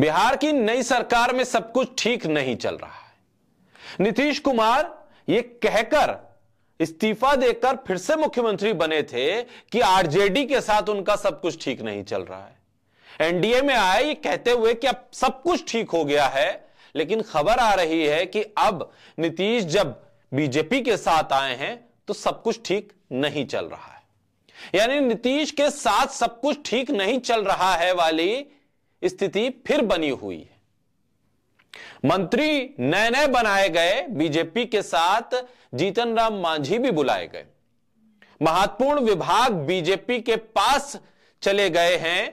बिहार की नई सरकार में सब कुछ ठीक नहीं चल रहा है नीतीश कुमार ये कहकर इस्तीफा देकर फिर से मुख्यमंत्री बने थे कि आरजेडी के साथ उनका सब कुछ ठीक नहीं चल रहा है एनडीए में आए ये कहते हुए कि अब सब कुछ ठीक हो गया है लेकिन खबर आ रही है कि अब नीतीश जब बीजेपी के साथ आए हैं तो सब कुछ ठीक नहीं चल रहा है यानी नीतीश के साथ सब कुछ ठीक नहीं चल रहा है वाली स्थिति फिर बनी हुई है मंत्री नए नए बनाए गए बीजेपी के साथ जीतन राम मांझी भी बुलाए गए महत्वपूर्ण विभाग बीजेपी के पास चले गए हैं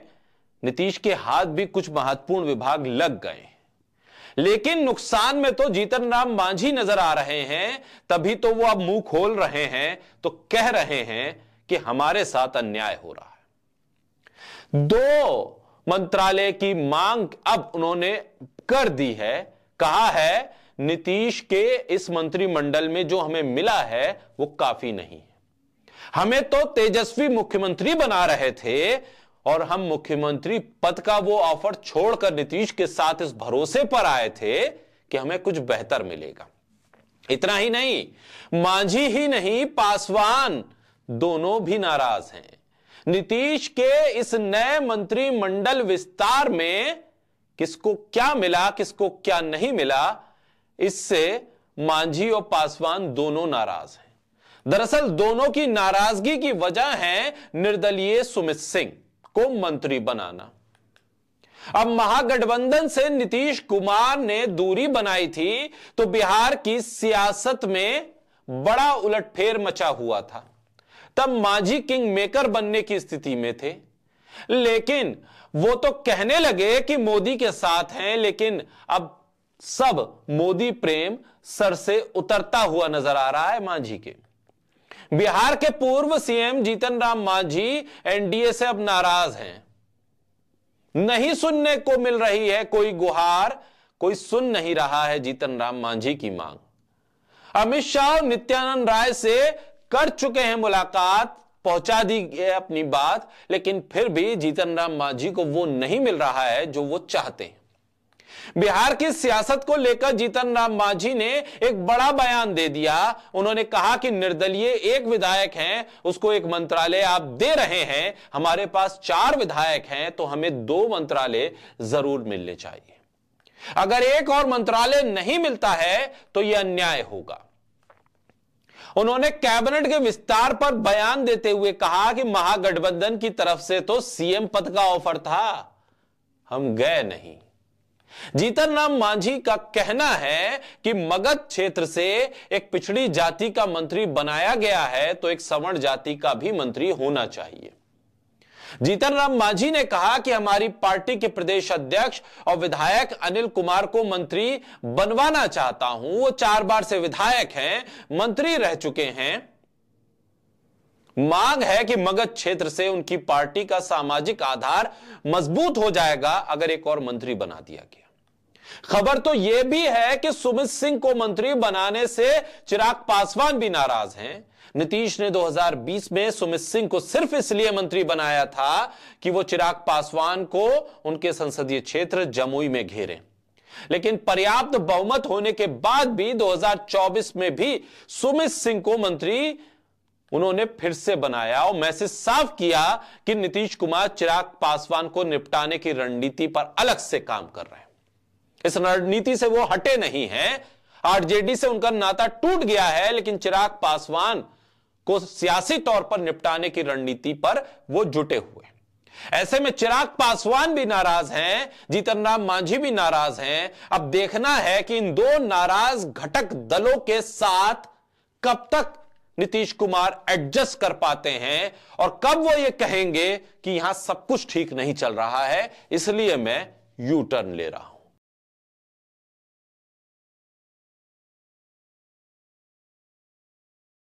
नीतीश के हाथ भी कुछ महत्वपूर्ण विभाग लग गए लेकिन नुकसान में तो जीतन राम मांझी नजर आ रहे हैं तभी तो वो अब मुंह खोल रहे हैं तो कह रहे हैं कि हमारे साथ अन्याय हो रहा है दो मंत्रालय की मांग अब उन्होंने कर दी है कहा है नीतीश के इस मंत्रिमंडल में जो हमें मिला है वो काफी नहीं है हमें तो तेजस्वी मुख्यमंत्री बना रहे थे और हम मुख्यमंत्री पद का वो ऑफर छोड़कर नीतीश के साथ इस भरोसे पर आए थे कि हमें कुछ बेहतर मिलेगा इतना ही नहीं मांझी ही नहीं पासवान दोनों भी नाराज हैं नीतीश के इस नए मंत्रिमंडल विस्तार में किसको क्या मिला किसको क्या नहीं मिला इससे मांझी और पासवान दोनों नाराज हैं दरअसल दोनों की नाराजगी की वजह है निर्दलीय सुमित सिंह को मंत्री बनाना अब महागठबंधन से नीतीश कुमार ने दूरी बनाई थी तो बिहार की सियासत में बड़ा उलटफेर मचा हुआ था तब माझी किंग मेकर बनने की स्थिति में थे लेकिन वो तो कहने लगे कि मोदी के साथ हैं लेकिन अब सब मोदी प्रेम सर से उतरता हुआ नजर आ रहा है मांझी के बिहार के पूर्व सीएम जीतन राम मांझी एनडीए से अब नाराज हैं नहीं सुनने को मिल रही है कोई गुहार कोई सुन नहीं रहा है जीतन राम मांझी की मांग अमित शाह नित्यानंद राय से कर चुके हैं मुलाकात पहुंचा दी है अपनी बात लेकिन फिर भी जीतन राम मांझी को वो नहीं मिल रहा है जो वो चाहते हैं बिहार की सियासत को लेकर जीतन राम मांझी ने एक बड़ा बयान दे दिया उन्होंने कहा कि निर्दलीय एक विधायक हैं उसको एक मंत्रालय आप दे रहे हैं हमारे पास चार विधायक हैं तो हमें दो मंत्रालय जरूर मिलने चाहिए अगर एक और मंत्रालय नहीं मिलता है तो यह अन्याय होगा उन्होंने कैबिनेट के विस्तार पर बयान देते हुए कहा कि महागठबंधन की तरफ से तो सीएम पद का ऑफर था हम गए नहीं जीतन राम मांझी का कहना है कि मगध क्षेत्र से एक पिछड़ी जाति का मंत्री बनाया गया है तो एक सवर्ण जाति का भी मंत्री होना चाहिए जीतन राम मांझी ने कहा कि हमारी पार्टी के प्रदेश अध्यक्ष और विधायक अनिल कुमार को मंत्री बनवाना चाहता हूं वो चार बार से विधायक हैं मंत्री रह चुके हैं मांग है कि मगध क्षेत्र से उनकी पार्टी का सामाजिक आधार मजबूत हो जाएगा अगर एक और मंत्री बना दिया गया खबर तो यह भी है कि सुमित सिंह को मंत्री बनाने से चिराग पासवान भी नाराज हैं नीतीश ने 2020 में सुमित सिंह को सिर्फ इसलिए मंत्री बनाया था कि वो चिराग पासवान को उनके संसदीय क्षेत्र जमुई में घेरे लेकिन पर्याप्त बहुमत होने के बाद भी 2024 में भी सुमित सिंह को मंत्री उन्होंने फिर से बनाया और मैसेज साफ किया कि नीतीश कुमार चिराग पासवान को निपटाने की रणनीति पर अलग से काम कर रहे हैं इस रणनीति से वो हटे नहीं हैं आरजेडी से उनका नाता टूट गया है लेकिन चिराग पासवान को सियासी तौर पर निपटाने की रणनीति पर वो जुटे हुए ऐसे में चिराग पासवान भी नाराज हैं जीतन राम मांझी भी नाराज हैं अब देखना है कि इन दो नाराज घटक दलों के साथ कब तक नीतीश कुमार एडजस्ट कर पाते हैं और कब वो ये कहेंगे कि यहां सब कुछ ठीक नहीं चल रहा है इसलिए मैं यू टर्न ले रहा हूं